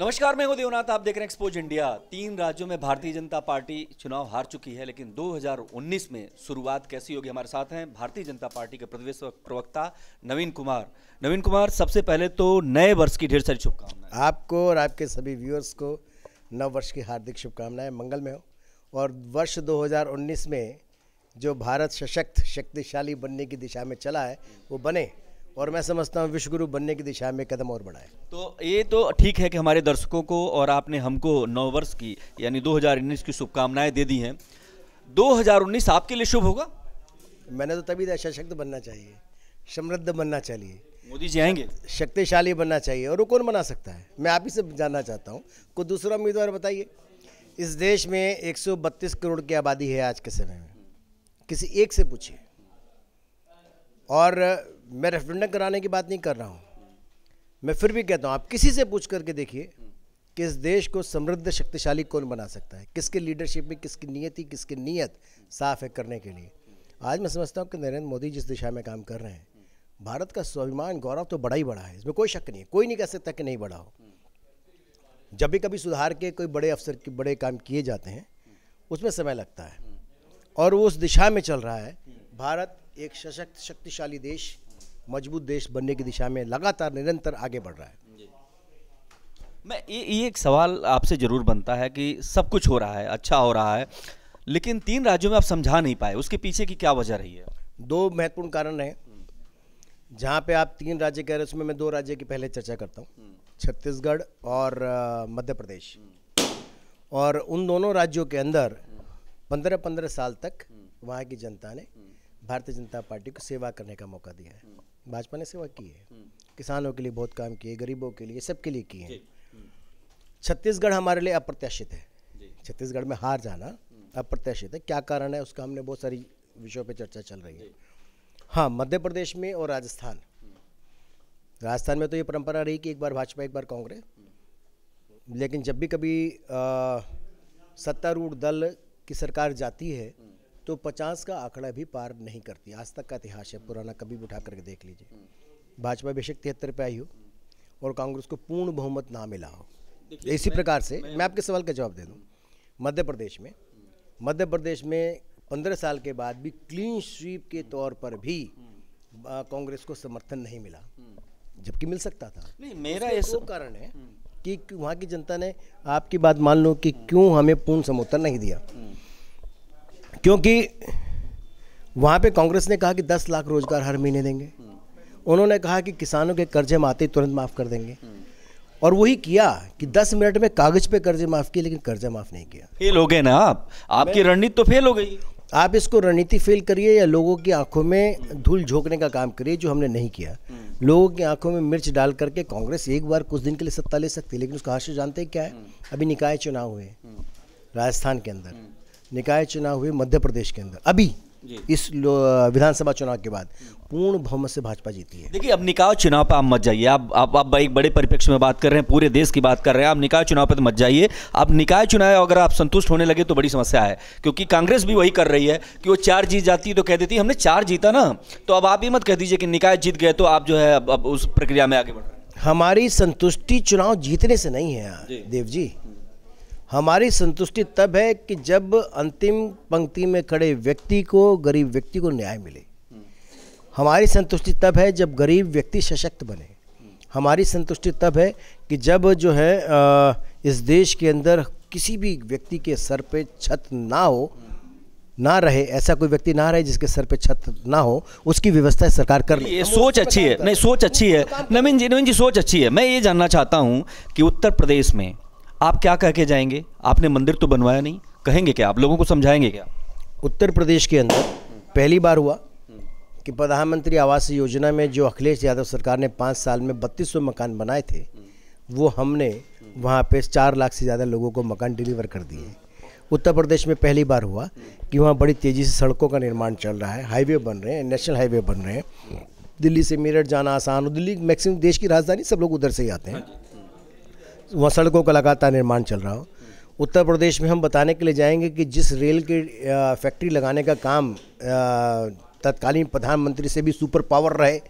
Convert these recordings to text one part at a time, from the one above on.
नमस्कार मैं हूं देवनाथ आप देख रहे हैं एक्सपोज इंडिया तीन राज्यों में भारतीय जनता पार्टी चुनाव हार चुकी है लेकिन 2019 में शुरुआत कैसी होगी हमारे साथ हैं भारतीय जनता पार्टी के प्रदेश प्रवक्ता नवीन कुमार नवीन कुमार सबसे पहले तो नए वर्ष की ढेर सारी शुभकामनाएं आपको और आपके सभी व्यूअर्स को नव वर्ष की हार्दिक शुभकामनाएं मंगल में हो और वर्ष दो में जो भारत सशक्त शक्तिशाली बनने की दिशा में चला है वो बने और मैं समझता हूँ विश्वगुरु बनने की दिशा में कदम और बढ़ाए तो ये तो ठीक है कि हमारे दर्शकों को और आपने हमको नौ वर्ष की यानी 2019 की शुभकामनाएं दे दी हैं 2019 आपके लिए शुभ होगा मैंने तो तभी सशक्त बनना चाहिए समृद्ध बनना चाहिए मोदी जी आएंगे शक्तिशाली बनना चाहिए और वो कौन बना सकता है मैं आप ही से जानना चाहता हूँ कोई दूसरा उम्मीदवार बताइए इस देश में 132 करोड़ की आबादी है आज के समय में किसी एक से पूछिए और मैं रेफरेंडम कराने की बात नहीं कर रहा हूँ मैं फिर भी कहता हूँ आप किसी से पूछ करके देखिए कि इस देश को समृद्ध शक्तिशाली कौन बना सकता है किसके लीडरशिप में किसकी नीयति किसकी नीयत साफ है करने के लिए आज मैं समझता हूँ कि नरेंद्र मोदी जिस दिशा में काम कर रहे हैं भारत का स्वाभिमान गौरव तो बड़ा ही बड़ा है इसमें कोई शक नहीं है कोई नहीं कह सकता कि नहीं बड़ा हो जब भी कभी सुधार के कोई बड़े अफसर के बड़े काम किए जाते हैं उसमें समय लगता है और वो उस दिशा में चल रहा है भारत एक सशक्त शक्तिशाली देश मजबूत देश बनने की दिशा में लगातार निरंतर आगे बढ़ रहा है मैं ये एक सवाल आपसे ज़रूर बनता है कि सब कुछ हो रहा है अच्छा हो रहा है लेकिन तीन राज्यों में आप समझा नहीं पाए उसके पीछे की क्या वजह रही है दो महत्वपूर्ण कारण हैं जहाँ पे आप तीन राज्य कह रहे हैं उसमें मैं दो राज्य की पहले चर्चा करता हूँ हम्म। छत्तीसगढ़ और मध्य प्रदेश और उन दोनों राज्यों के अंदर पंद्रह पंद्रह साल तक हम्म। वहाँ की जनता ने हम्म। भारतीय जनता पार्टी को सेवा करने का मौका दिया है भाजपा ने सेवा की है किसानों के लिए बहुत काम किए गरीबों के लिए सबके लिए किए हैं हम्म। छत्तीसगढ़ हमारे लिए अप्रत्याशित है छत्तीसगढ़ में हार जाना हम्म। अप्रत्याशित है क्या कारण है उसका हमने बहुत सारी विषयों पर चर्चा चल रही है हाँ मध्य प्रदेश में और राजस्थान हम्म। राजस्थान में तो ये परंपरा रही कि एक बार भाजपा एक बार कांग्रेस लेकिन जब भी कभी सत्तारूढ़ दल की सरकार जाती है तो पचास का आंकड़ा भी पार नहीं करती आज तक का इतिहास है पुराना कभी भी उठा करके देख लीजिए भाजपा बेशक तिहत्तर पे आई हो और कांग्रेस को पूर्ण बहुमत ना मिला हो इसी प्रकार से मैं, मैं आपके सवाल का जवाब दे दूँ मध्य प्रदेश में मध्य प्रदेश में पंद्रह साल के बाद भी क्लीन स्वीप के तौर पर भी हम्म। कांग्रेस को समर्थन नहीं मिला जबकि मिल सकता था नहीं मेरा ऐसा कारण है हम्म। कि वहाँ की जनता ने आपकी बात मान लो कि क्यों हमें पूर्ण समर्थन नहीं दिया हम्म। क्योंकि वहाँ पे कांग्रेस ने कहा कि 10 लाख रोज़गार हर महीने देंगे उन्होंने कहा कि किसानों के कर्जे माते तुरंत माफ़ कर देंगे और वही किया कि 10 मिनट में कागज़ पे कर्जे माफ़ किए लेकिन कर्जा माफ़ नहीं किया फेल हो गए ना आप आपकी रणनीति तो फेल हो गई आप इसको रणनीति फेल करिए या लोगों की आंखों में धूल झोंकने का काम करिए जो हमने नहीं किया लोगों की आंखों में मिर्च डाल करके कांग्रेस एक बार कुछ दिन के लिए सत्ता ले सकती है लेकिन उसका हाशिया जानते हैं क्या है अभी निकाय चुनाव हुए राजस्थान के अंदर निकाय चुनाव हुए मध्य प्रदेश के अंदर अभी इस विधानसभा चुनाव के बाद पूर्ण बहुमत से भाजपा जीती है देखिए अब निकाय चुनाव पर आप मत जाइए आप आप आप एक बड़े परिप्रेक्ष्य में बात कर रहे हैं पूरे देश की बात कर रहे हैं आप निकाय चुनाव पर तो मत जाइए अब निकाय चुनाव अगर आप संतुष्ट होने लगे तो बड़ी समस्या है क्योंकि कांग्रेस भी वही कर रही है कि वो चार जीत जाती है तो कह देती है हमने चार जीता ना तो अब आप ये मत कह दीजिए कि निकाय जीत गए तो आप जो है अब, अब उस प्रक्रिया में आगे बढ़ रहे हैं हमारी संतुष्टि चुनाव जीतने से नहीं है देव जी हमारी संतुष्टि तब है कि जब अंतिम पंक्ति में खड़े व्यक्ति को गरीब व्यक्ति को न्याय मिले हमारी संतुष्टि तब है जब गरीब व्यक्ति सशक्त बने हमारी संतुष्टि तब है कि जब जो है इस देश के अंदर किसी भी व्यक्ति के सर पे छत ना हो ना रहे ऐसा कोई व्यक्ति ना रहे जिसके सर पे छत ना हो उसकी व्यवस्था सरकार कर ले ये सोच अच्छी है नहीं सोच अच्छी है नवीन जी नवीन जी सोच अच्छी है मैं ये जानना चाहता हूँ कि उत्तर प्रदेश में आप क्या कह के जाएंगे आपने मंदिर तो बनवाया नहीं कहेंगे क्या आप लोगों को समझाएंगे क्या उत्तर प्रदेश के अंदर पहली बार हुआ कि प्रधानमंत्री आवास योजना में जो अखिलेश यादव सरकार ने पाँच साल में बत्तीस सौ मकान बनाए थे वो हमने वहाँ पे चार लाख से ज़्यादा लोगों को मकान डिलीवर कर दिए उत्तर प्रदेश में पहली बार हुआ कि वहाँ बड़ी तेज़ी से सड़कों का निर्माण चल रहा है हाईवे बन रहे हैं नेशनल हाईवे बन रहे हैं दिल्ली से मेरठ जाना आसान हो दिल्ली मैक्सिमम देश की राजधानी सब लोग उधर से ही आते हैं वहाँ सड़कों का लगातार निर्माण चल रहा हो उत्तर प्रदेश में हम बताने के लिए जाएंगे कि जिस रेल के फैक्ट्री लगाने का काम तत्कालीन प्रधानमंत्री से भी सुपर पावर रहे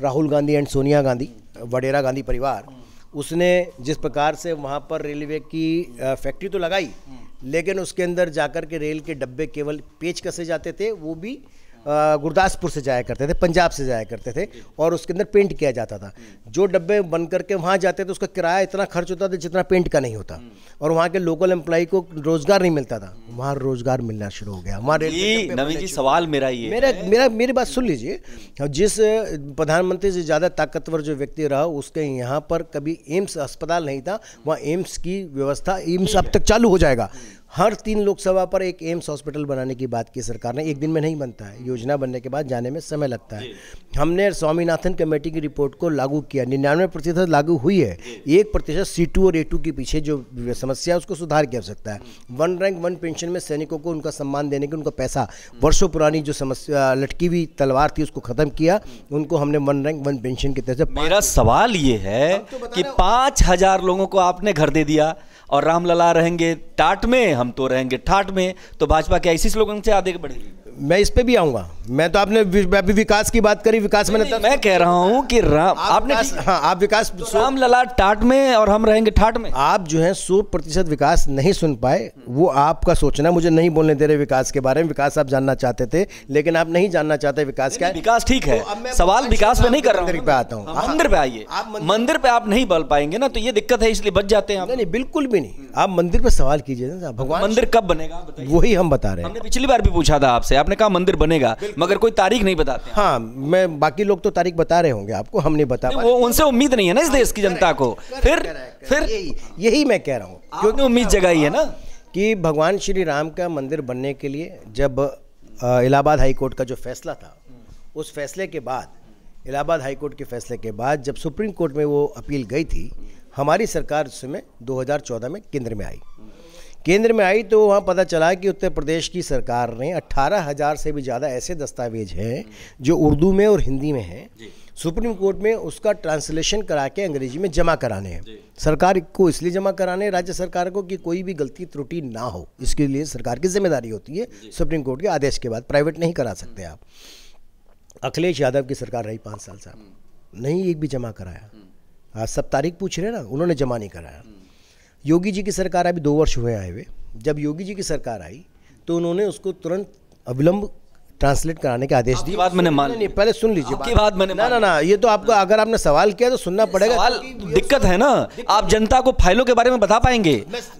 राहुल गांधी एंड सोनिया गांधी वडेरा गांधी परिवार उसने जिस प्रकार से वहाँ पर रेलवे की फैक्ट्री तो लगाई लेकिन उसके अंदर जाकर के रेल के डब्बे केवल पेच कसे जाते थे वो भी गुरदासपुर से जाया करते थे पंजाब से जाया करते थे और उसके अंदर पेंट किया जाता था जो डब्बे बन करके वहाँ जाते थे उसका किराया इतना खर्च होता था जितना पेंट का नहीं होता और वहाँ के लोकल एम्प्लॉय को रोजगार नहीं मिलता था वहाँ रोजगार मिलना शुरू हो गया हमारे जी सवाल मेरा ये मेरा मेरा मेरी बात सुन लीजिए जिस प्रधानमंत्री से ज़्यादा ताकतवर जो व्यक्ति रहा उसके यहाँ पर कभी एम्स अस्पताल नहीं था वहाँ एम्स की व्यवस्था एम्स अब तक चालू हो जाएगा हर तीन लोकसभा पर एक एम्स हॉस्पिटल बनाने की बात की सरकार ने एक दिन में नहीं बनता है योजना बनने के बाद जाने में समय लगता है हमने स्वामीनाथन कमेटी की रिपोर्ट को लागू किया निन्यानवे प्रतिशत लागू हुई है एक प्रतिशत सी टू और ए टू के पीछे जो समस्या है उसको सुधार किया आवश्यकता है वन रैंक वन पेंशन में सैनिकों को उनका सम्मान देने के उनका पैसा वर्षों पुरानी जो समस्या लटकी हुई तलवार थी उसको खत्म किया उनको हमने वन रैंक वन पेंशन की तरह मेरा सवाल ये है तो कि पाँच लोगों को आपने घर दे दिया और रामलला रहेंगे टाट में हम तो रहेंगे ठाट में तो भाजपा क्या इसी स्लोगन से आगे बढ़ेगी मैं इस पे भी आऊंगा मैं तो आपने अभी विकास की बात करी विकास मैंने मैं कह रहा हूँ कि राम आप आपने हाँ आप विकास तो राम लला टाट में और हम रहेंगे ठाट में आप जो है सौ प्रतिशत विकास नहीं सुन पाए वो आपका सोचना मुझे नहीं बोलने दे रहे विकास के बारे में विकास आप जानना चाहते थे लेकिन आप नहीं जानना चाहते विकास क्या विकास ठीक है तो सवाल विकास में नहीं कर रहा आता हूँ मंदिर पे आइए मंदिर पे आप नहीं बोल पाएंगे ना तो ये दिक्कत है इसलिए बच जाते हैं नहीं बिल्कुल भी नहीं आप मंदिर पर सवाल कीजिए ना साहब भगवान मंदिर कब बनेगा वही हम बता रहे हैं हमने पिछली बार भी पूछा था आपसे आपने कहा मंदिर बनेगा मगर कोई तारीख नहीं बताते हाँ मैं बाकी लोग तो तारीख बता रहे होंगे आपको हम नहीं बता वो उनसे उम्मीद नहीं है ना इस देश की जनता को फिर फिर यही मैं कह रहा हूँ क्योंकि उम्मीद जगाई है ना कि भगवान श्री राम का मंदिर बनने के लिए जब इलाहाबाद हाई कोर्ट का जो फैसला था उस फैसले के बाद इलाहाबाद हाई कोर्ट के फैसले के बाद जब सुप्रीम कोर्ट में वो अपील गई थी हमारी सरकार उस समय दो में केंद्र में आई केंद्र में आई तो वहाँ पता चला कि उत्तर प्रदेश की सरकार ने अट्ठारह हज़ार से भी ज़्यादा ऐसे दस्तावेज हैं जो उर्दू में और हिंदी में हैं सुप्रीम कोर्ट में उसका ट्रांसलेशन करा के अंग्रेजी में जमा कराने हैं सरकार को इसलिए जमा कराने राज्य सरकार को कि कोई भी गलती त्रुटि ना हो इसके लिए सरकार की जिम्मेदारी होती है सुप्रीम कोर्ट के आदेश के बाद प्राइवेट नहीं करा सकते हम्म। आप अखिलेश यादव की सरकार रही पाँच साल साहब हम्म। नहीं एक भी जमा कराया हम्म। आज सब तारीख पूछ रहे हैं ना उन्होंने जमा नहीं कराया योगी जी की सरकार अभी दो वर्ष हुए आए हुए जब योगी जी की सरकार आई तो उन्होंने उसको तुरंत अविलंब ट्रांसलेट कराने के आदेश दिए बात मैंने मान नहीं पहले सुन लीजिए आपकी बात मैंने ना ना ना ये तो आपको अगर आपने सवाल किया तो सुनना पड़ेगा सवाल दिक्कत है ना आप जनता को फाइलों के बारे में बता पाएंगे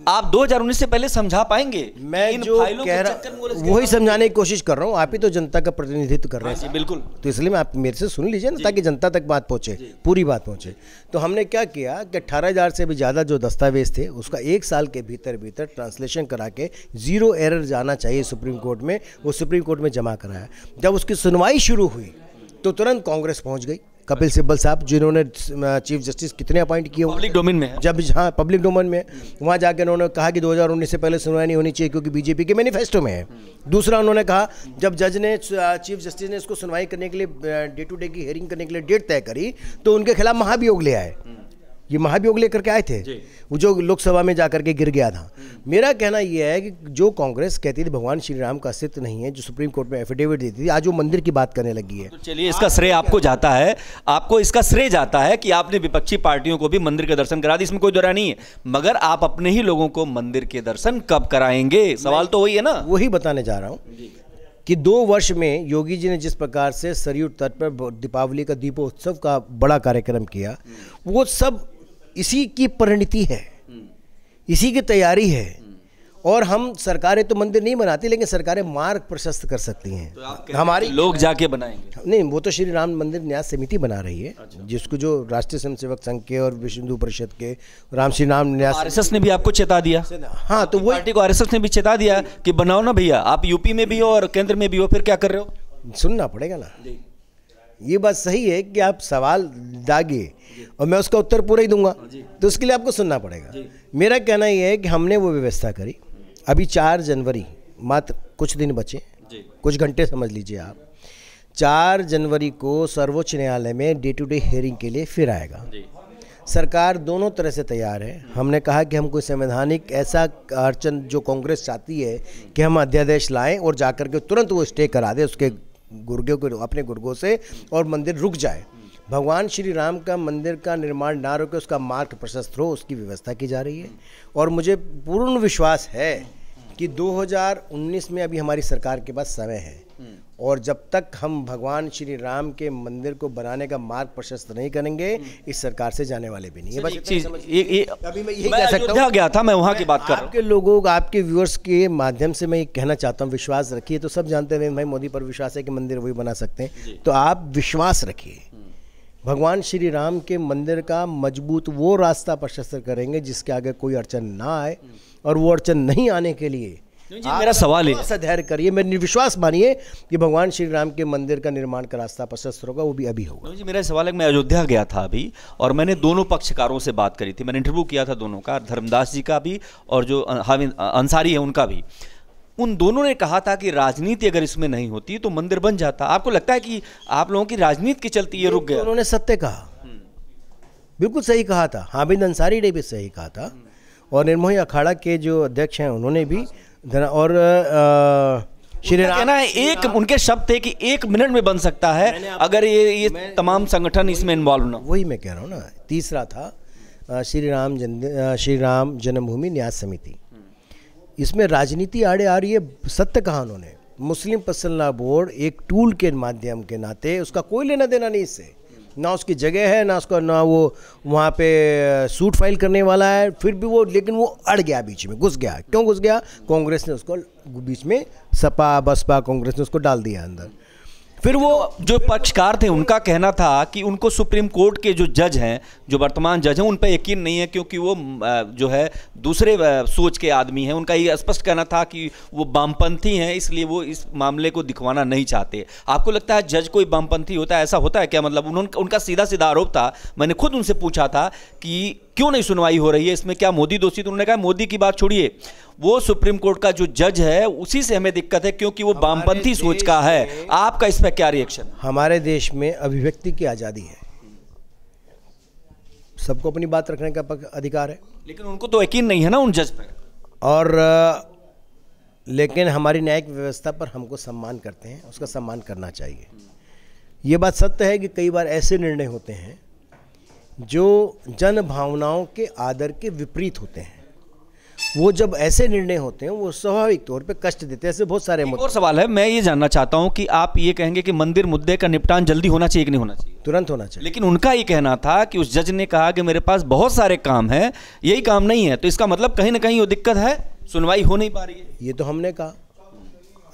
आप 2019 से पहले समझा पाएंगे मैं जो कह रहा वही समझाने की कोशिश कर रहा हूँ आप ही तो जनता का प्रतिनिधित्व कर रहे हाँ हैं बिल्कुल तो इसलिए आप मेरे से सुन लीजिए ना ताकि जनता तक बात पहुंचे पूरी बात पहुँचे तो हमने क्या किया कि अठारह से भी ज़्यादा जो दस्तावेज थे उसका एक साल के भीतर भीतर ट्रांसलेशन करा के जीरो एरर जाना चाहिए सुप्रीम कोर्ट में वो सुप्रीम कोर्ट में जमा कर रहा है जब उसकी सुनवाई शुरू हुई तो तुरंत कांग्रेस पहुंच गई कपिल सिब्बल साहब जिन्होंने चीफ जस्टिस कितने अपॉइंट किए पब्लिक डोमेन में जब हाँ पब्लिक डोमेन में वहाँ जाकर उन्होंने कहा कि 2019 से पहले सुनवाई नहीं होनी चाहिए क्योंकि बीजेपी के मैनिफेस्टो में है दूसरा उन्होंने कहा जब जज ने चीफ जस्टिस ने इसको सुनवाई करने के लिए डे टू डे की हेयरिंग करने के लिए डेट तय करी तो उनके खिलाफ महाभियोग ले आए ये महाभियोग लेकर के आए थे वो जो लोकसभा में जाकर के गिर गया था मेरा कहना यह है कि जो कांग्रेस कहती थी भगवान श्री राम का अस्तित्व नहीं है जो सुप्रीम कोर्ट में एफिडेविट देती थी आज वो मंदिर की बात करने लगी है तो चलिए इसका श्रेय आपको जाता है आपको इसका श्रेय जाता है कि आपने विपक्षी पार्टियों को भी मंदिर के दर्शन करा दी इसमें कोई दौरा नहीं है मगर आप अपने ही लोगों को मंदिर के दर्शन कब कराएंगे सवाल तो वही है ना वही बताने जा रहा हूँ कि दो वर्ष में योगी जी ने जिस प्रकार से सरयू तट पर दीपावली का दीपोत्सव का बड़ा कार्यक्रम किया वो सब इसी की परिणति है इसी की तैयारी है और हम सरकारें तो मंदिर नहीं बनाती लेकिन सरकारें मार्ग प्रशस्त कर सकती हैं तो हमारी लोग जाके बनाएंगे नहीं वो तो श्री राम मंदिर न्यास समिति बना रही है अच्छा। जिसको जो राष्ट्रीय स्वयं सेवक संघ के और विश्व हिंदू परिषद के राम श्री राम न्यास आरएसएस ने भी आपको चेता दिया हाँ तो वो पार्टी को ने भी चेता दिया कि बनाओ ना भैया आप यूपी में भी हो और केंद्र में भी हो फिर क्या कर रहे हो सुनना पड़ेगा ना ये बात सही है कि आप सवाल दागे और मैं उसका उत्तर पूरा ही दूंगा तो उसके लिए आपको सुनना पड़ेगा मेरा कहना यह है कि हमने वो व्यवस्था करी अभी चार जनवरी मात्र कुछ दिन बचे कुछ घंटे समझ लीजिए आप चार जनवरी को सर्वोच्च न्यायालय में डे टू डे हेयरिंग के लिए फिर आएगा सरकार दोनों तरह से तैयार है हमने कहा कि हम कोई संवैधानिक ऐसा अड़चन जो कांग्रेस चाहती है कि हम अध्यादेश लाएं और जाकर के तुरंत वो स्टे करा दें उसके गुर्गे को अपने गुर्गों से और मंदिर रुक जाए भगवान श्री राम का मंदिर का निर्माण ना रोके उसका मार्ग प्रशस्त हो उसकी व्यवस्था की जा रही है और मुझे पूर्ण विश्वास है कि 2019 में अभी हमारी सरकार के पास समय है और जब तक हम भगवान श्री राम के मंदिर को बनाने का मार्ग प्रशस्त नहीं करेंगे इस सरकार से जाने वाले भी नहीं है बस चीज अभी गया था मैं वहाँ की बात कर आपके लोगों आपके व्यूअर्स के माध्यम से मैं ये कहना चाहता हूँ विश्वास रखिए तो सब जानते हैं भाई मोदी पर विश्वास है कि मंदिर वही बना सकते हैं तो आप विश्वास रखिए हम्म। भगवान श्री राम के मंदिर का मजबूत वो रास्ता प्रशस्त करेंगे जिसके आगे कोई अड़चन ना आए हम्म। और वो अड़चन नहीं आने के लिए जी मेरा सवाल है ऐसा धैर्य करिए मेरे विश्वास मानिए कि भगवान श्री राम के मंदिर का निर्माण का रास्ता प्रशस्त होगा वो भी अभी होगा जी मेरा सवाल है मैं अयोध्या गया था अभी और मैंने दोनों पक्षकारों से बात करी थी मैंने इंटरव्यू किया था दोनों का धर्मदास जी का भी और जो अंसारी है उनका भी उन दोनों ने कहा था कि राजनीति अगर इसमें नहीं होती तो मंदिर बन जाता आपको लगता है कि आप लोगों की राजनीति के चलते ये रुक गया उन्होंने सत्य कहा बिल्कुल सही कहा था हामिद अंसारी ने भी सही कहा था हम्म। और निर्मोही अखाड़ा के जो अध्यक्ष हैं उन्होंने भी हाँ, और श्री राम कहना है एक उनके शब्द थे कि एक मिनट में बन सकता है अगर ये ये तमाम संगठन इसमें इन्वॉल्व ना वही मैं कह रहा हूँ ना तीसरा था श्री राम जन श्री राम जन्मभूमि न्यास समिति इसमें राजनीति आड़े आ रही है सत्य कहा उन्होंने मुस्लिम पसलना बोर्ड एक टूल के माध्यम के नाते उसका कोई लेना देना नहीं इससे ना उसकी जगह है ना उसका ना वो वहाँ पे सूट फाइल करने वाला है फिर भी वो लेकिन वो अड़ गया बीच में घुस गया क्यों घुस गया कांग्रेस ने उसको बीच में सपा बसपा कांग्रेस ने उसको डाल दिया अंदर फिर वो जो पक्षकार थे उनका कहना था कि उनको सुप्रीम कोर्ट के जो जज हैं जो वर्तमान जज हैं उन पर यकीन नहीं है क्योंकि वो जो है दूसरे सोच के आदमी हैं उनका ये स्पष्ट कहना था कि वो वामपंथी हैं इसलिए वो इस मामले को दिखवाना नहीं चाहते आपको लगता है जज कोई वामपंथी होता है ऐसा होता है क्या मतलब उन्होंने उनका सीधा सीधा आरोप था मैंने खुद उनसे पूछा था कि क्यों नहीं सुनवाई हो रही है इसमें क्या मोदी दोषी तो उन्होंने कहा मोदी की बात छोड़िए वो सुप्रीम कोर्ट का जो जज है उसी से हमें दिक्कत है क्योंकि वो वामपंथी सोच का है आपका इस पर क्या रिएक्शन हमारे देश में अभिव्यक्ति की आज़ादी है सबको अपनी बात रखने का अधिकार है लेकिन उनको तो यकीन नहीं है ना उन जज पर और लेकिन हमारी न्यायिक व्यवस्था पर हमको सम्मान करते हैं उसका सम्मान करना चाहिए ये बात सत्य है कि कई बार ऐसे निर्णय होते हैं जो जन भावनाओं के आदर के विपरीत होते हैं वो जब ऐसे निर्णय होते हैं वो स्वाभाविक तौर पे कष्ट देते हैं ऐसे बहुत सारे मुद्दे और सवाल है मैं ये जानना चाहता हूँ कि आप ये कहेंगे कि मंदिर मुद्दे का निपटान जल्दी होना चाहिए कि नहीं होना चाहिए तुरंत होना चाहिए लेकिन उनका ये कहना था कि उस जज ने कहा कि मेरे पास बहुत सारे काम है यही काम नहीं है तो इसका मतलब कहीं ना कहीं वो दिक्कत है सुनवाई हो नहीं पा रही है ये तो हमने कहा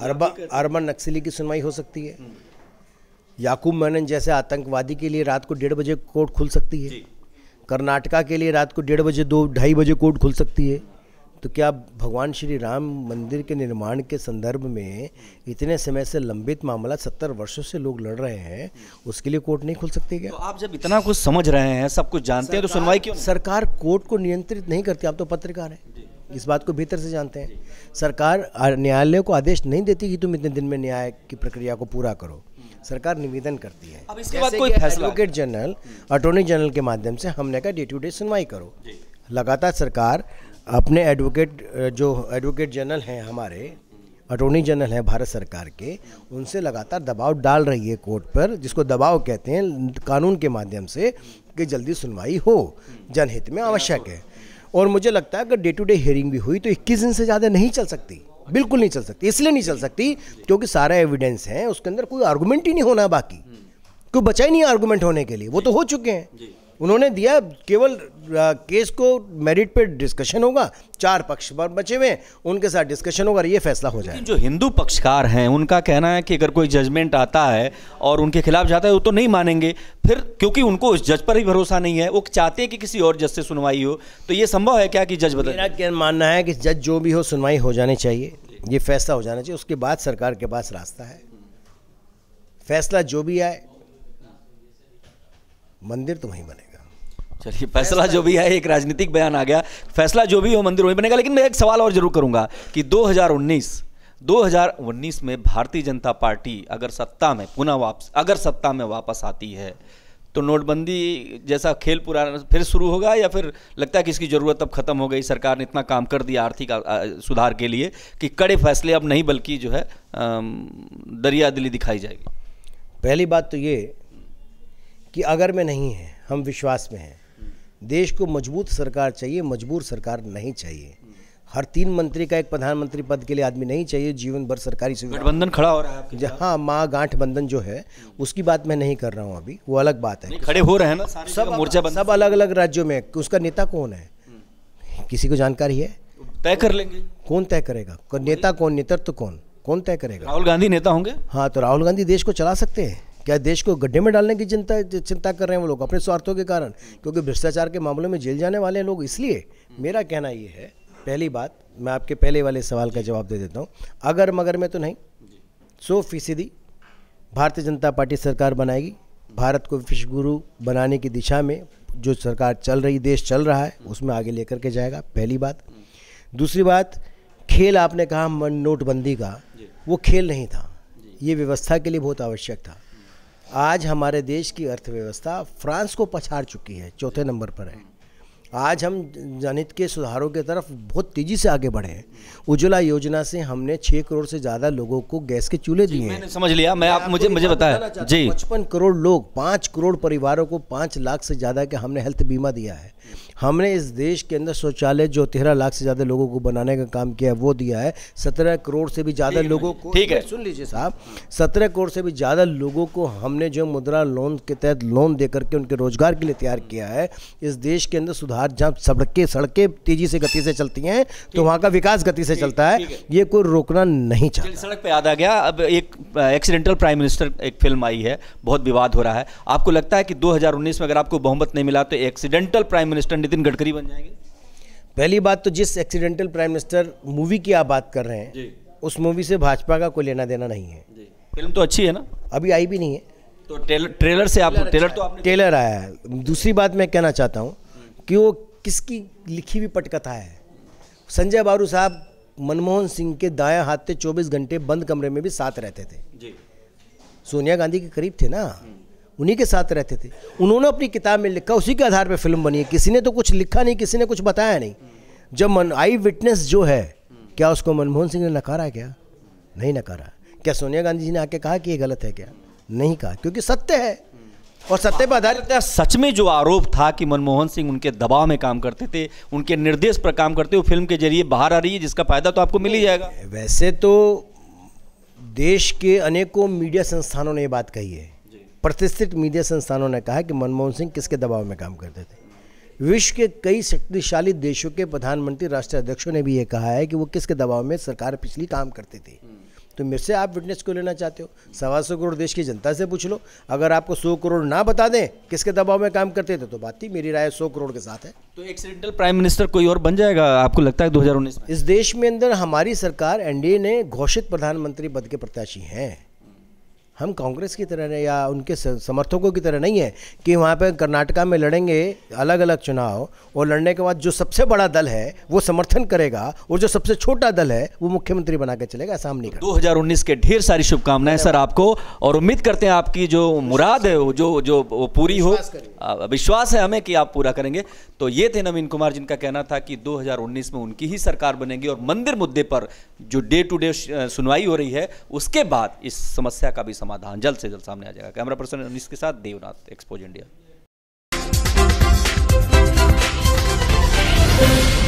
अरबा अरबन नक्सली की सुनवाई हो सकती है हम्म। याकूब मेनन जैसे आतंकवादी के लिए रात को डेढ़ बजे कोर्ट खुल सकती है कर्नाटका के लिए रात को डेढ़ बजे दो ढाई बजे कोर्ट खुल सकती है तो क्या भगवान श्री राम मंदिर के निर्माण के संदर्भ में इतने समय से लंबित मामला सत्तर वर्षों से लोग लड़ रहे हैं उसके लिए कोर्ट नहीं खुल सकती क्या तो आप जब इतना कुछ समझ रहे हैं सब कुछ जानते हैं तो सुनवाई क्यों सरकार कोर्ट को नियंत्रित नहीं करती आप तो पत्रकार हैं इस बात को भीतर से जानते हैं सरकार न्यायालय को आदेश नहीं देती कि तुम इतने दिन में न्याय की प्रक्रिया को पूरा करो सरकार निवेदन करती है अब इसके बाद कोई फैसला एडवोकेट जनरल अटोर्नी जनरल के माध्यम से हमने कहा डे टू डे सुनवाई करो लगातार सरकार अपने एडवोकेट जो एडवोकेट जनरल हैं हमारे अटोर्नी जनरल हैं भारत सरकार के उनसे लगातार दबाव डाल रही है कोर्ट पर जिसको दबाव कहते हैं कानून के माध्यम से कि जल्दी सुनवाई हो जनहित में आवश्यक है और मुझे लगता है अगर डे टू डे हियरिंग भी हुई तो 21 दिन से ज़्यादा नहीं चल सकती बिल्कुल नहीं चल सकती इसलिए नहीं चल सकती क्योंकि सारा एविडेंस है उसके अंदर कोई आर्गूमेंट ही नहीं होना बाकी हम्म। कोई बचा ही नहीं आर्गूमेंट होने के लिए वो तो हो चुके हैं उन्होंने दिया केवल केस को मेरिट पे डिस्कशन होगा चार पक्ष पर बचे हुए उनके साथ डिस्कशन होगा ये फैसला हो जाए जो हिंदू पक्षकार हैं उनका कहना है कि अगर कोई जजमेंट आता है और उनके खिलाफ जाता है वो तो नहीं मानेंगे फिर क्योंकि उनको उस जज पर ही भरोसा नहीं है वो चाहते हैं कि किसी और जज से सुनवाई हो तो ये संभव है क्या कि जज बदल मानना है कि जज जो भी हो सुनवाई हो जानी चाहिए ये फैसला हो जाना चाहिए उसके बाद सरकार के पास रास्ता है फैसला जो भी आए मंदिर तो वहीं बने चलिए फैसला जो भी है एक राजनीतिक बयान आ गया फैसला जो भी हो मंदिर वही बनेगा लेकिन मैं एक सवाल और जरूर करूंगा कि 2019 2019 में भारतीय जनता पार्टी अगर सत्ता में पुनः वापस अगर सत्ता में वापस आती है तो नोटबंदी जैसा खेल पुराना फिर शुरू होगा या फिर लगता है कि इसकी ज़रूरत अब खत्म हो गई सरकार ने इतना काम कर दिया आर्थिक सुधार के लिए कि कड़े फैसले अब नहीं बल्कि जो है दरिया दिली दिखाई जाएगी पहली बात तो ये कि अगर में नहीं है हम विश्वास में हैं देश को मजबूत सरकार चाहिए मजबूर सरकार नहीं चाहिए हर तीन मंत्री का एक प्रधानमंत्री पद के लिए आदमी नहीं चाहिए जीवन भर सरकारी सुविधा गठबंधन खड़ा हो रहा है जहाँ माँ गांठबंधन जो है उसकी बात मैं नहीं कर रहा हूँ अभी वो अलग बात है खड़े हो रहे हैं ना सब मोर्चा सब अलग अलग राज्यों में उसका नेता कौन है किसी को जानकारी है तय कर लेंगे कौन तय करेगा नेता कौन नेतृत्व कौन कौन तय करेगा राहुल गांधी नेता होंगे हाँ तो राहुल गांधी देश को चला सकते हैं क्या देश को गड्ढे में डालने की चिंता चिंता कर रहे हैं वो लोग अपने स्वार्थों के कारण क्योंकि भ्रष्टाचार के मामलों में जेल जाने वाले हैं लोग इसलिए मेरा कहना ये है पहली बात मैं आपके पहले वाले सवाल का जवाब दे देता हूँ अगर मगर में तो नहीं सौ फीसदी भारतीय जनता पार्टी सरकार बनाएगी भारत को विश्वगुरु बनाने की दिशा में जो सरकार चल रही देश चल रहा है उसमें आगे लेकर के जाएगा पहली बात दूसरी बात खेल आपने कहा नोटबंदी का वो खेल नहीं था ये व्यवस्था के लिए बहुत आवश्यक था आज हमारे देश की अर्थव्यवस्था फ्रांस को पछाड़ चुकी है चौथे नंबर पर है आज हम जनित के सुधारों की तरफ बहुत तेज़ी से आगे बढ़े हैं उज्ज्वला योजना से हमने छह करोड़ से ज़्यादा लोगों को गैस के चूल्हे दिए हैं समझ लिया मैं आप मुझे मुझे बताया जी पचपन करोड़ लोग पाँच करोड़ परिवारों को पांच लाख से ज़्यादा के हमने हेल्थ बीमा दिया है हमने इस देश के अंदर शौचालय जो तेरह लाख से ज़्यादा लोगों को बनाने का काम किया है वो दिया है सत्रह करोड़ से भी ज़्यादा लोगों को ठीक है सुन लीजिए साहब सत्रह करोड़ से भी ज़्यादा लोगों को हमने जो मुद्रा लोन के तहत लोन दे करके उनके रोजगार के लिए तैयार किया है इस देश के अंदर सुधार जहाँ सड़कें सड़कें तेजी से गति से चलती हैं तो वहाँ का विकास गति से चलता है ये कोई रोकना नहीं चाहिए सड़क पर याद आ गया अब एक एक्सीडेंटल प्राइम मिनिस्टर एक फिल्म आई है बहुत विवाद हो रहा है आपको लगता है कि दो में अगर आपको बहुमत नहीं मिला तो accidental prime minister Nitin Gadkari बन जाएंगे पहली बात तो जिस एक्सीडेंटल प्राइम मिनिस्टर मूवी की आप बात कर रहे हैं जी। उस मूवी से भाजपा का कोई लेना देना नहीं है जी। फिल्म तो अच्छी है ना अभी आई भी नहीं है तो ट्रेलर ट्रेलर से आप ट्रेलर, अच्छा तो आपने ट्रेलर आया है दूसरी बात मैं कहना चाहता हूँ कि वो किसकी लिखी हुई पटकथा है संजय बारू साहब मनमोहन सिंह के दाया हाथ से 24 घंटे बंद कमरे में भी साथ रहते थे जी सोनिया गांधी के करीब थे ना हम्म। उन्हीं के साथ रहते थे उन्होंने अपनी किताब में लिखा उसी के आधार पर फिल्म बनी है किसी ने तो कुछ लिखा नहीं किसी ने कुछ बताया नहीं जब मन आई विटनेस जो है क्या उसको मनमोहन सिंह ने नकारा क्या नहीं नकारा क्या सोनिया गांधी जी ने आके कहा कि ये गलत है क्या नहीं कहा क्योंकि सत्य है और सत्य पर आधारित सच में जो आरोप था कि मनमोहन सिंह उनके दबाव में काम करते थे उनके निर्देश पर काम करते हुए फिल्म के जरिए बाहर आ रही है जिसका फायदा तो आपको मिल ही जाएगा वैसे तो देश के अनेकों मीडिया संस्थानों ने ये बात कही है प्रतिष्ठित मीडिया संस्थानों ने कहा कि मनमोहन सिंह किसके दबाव में काम करते थे विश्व के कई शक्तिशाली देशों के प्रधानमंत्री अध्यक्षों ने भी ये कहा है कि वो किसके दबाव में सरकार पिछली काम करती थी तो मेरे से आप विटनेस को लेना चाहते हो सवा सौ करोड़ देश की जनता से पूछ लो अगर आपको सौ करोड़ ना बता दें किसके दबाव में काम करते थे तो बात थी मेरी राय सौ करोड़ के साथ है तो एक्सीडेंटल प्राइम मिनिस्टर कोई और बन जाएगा आपको लगता है 2019 इस देश में अंदर हमारी सरकार एनडीए ने घोषित प्रधानमंत्री पद के प्रत्याशी हैं हम कांग्रेस की तरह नहीं या उनके समर्थकों की तरह नहीं है कि वहाँ पर कर्नाटका में लड़ेंगे अलग अलग चुनाव और लड़ने के बाद जो सबसे बड़ा दल है वो समर्थन करेगा और जो सबसे छोटा दल है वो मुख्यमंत्री बना के चलेगा ऐसा हम नहीं दो हज़ार उन्नीस के ढेर सारी शुभकामनाएं सर आपको और उम्मीद करते हैं आपकी जो मुराद है वो जो जो पूरी हो विश्वास है हमें कि आप पूरा करेंगे तो ये थे नवीन कुमार जिनका कहना था कि दो में उनकी ही सरकार बनेगी और मंदिर मुद्दे पर जो डे टू डे सुनवाई हो रही है उसके बाद इस समस्या का भी समाधान जल्द से जल्द सामने आ जाएगा कैमरा पर्सन अनिश के साथ देवनाथ एक्सपोज इंडिया